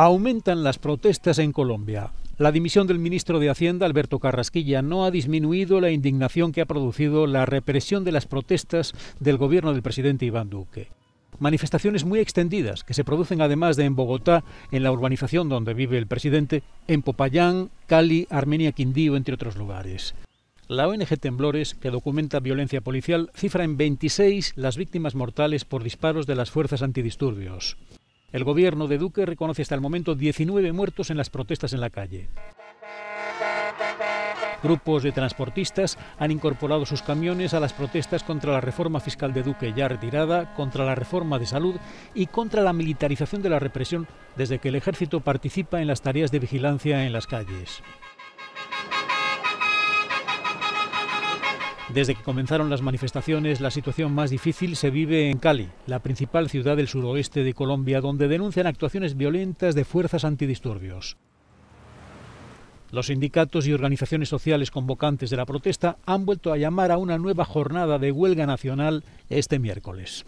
Aumentan las protestas en Colombia. La dimisión del ministro de Hacienda, Alberto Carrasquilla, no ha disminuido la indignación que ha producido la represión de las protestas del gobierno del presidente Iván Duque. Manifestaciones muy extendidas que se producen además de en Bogotá, en la urbanización donde vive el presidente, en Popayán, Cali, Armenia, Quindío, entre otros lugares. La ONG Temblores, que documenta violencia policial, cifra en 26 las víctimas mortales por disparos de las fuerzas antidisturbios. El gobierno de Duque reconoce hasta el momento 19 muertos en las protestas en la calle. Grupos de transportistas han incorporado sus camiones a las protestas contra la reforma fiscal de Duque ya retirada, contra la reforma de salud y contra la militarización de la represión desde que el ejército participa en las tareas de vigilancia en las calles. Desde que comenzaron las manifestaciones, la situación más difícil se vive en Cali, la principal ciudad del suroeste de Colombia, donde denuncian actuaciones violentas de fuerzas antidisturbios. Los sindicatos y organizaciones sociales convocantes de la protesta han vuelto a llamar a una nueva jornada de huelga nacional este miércoles.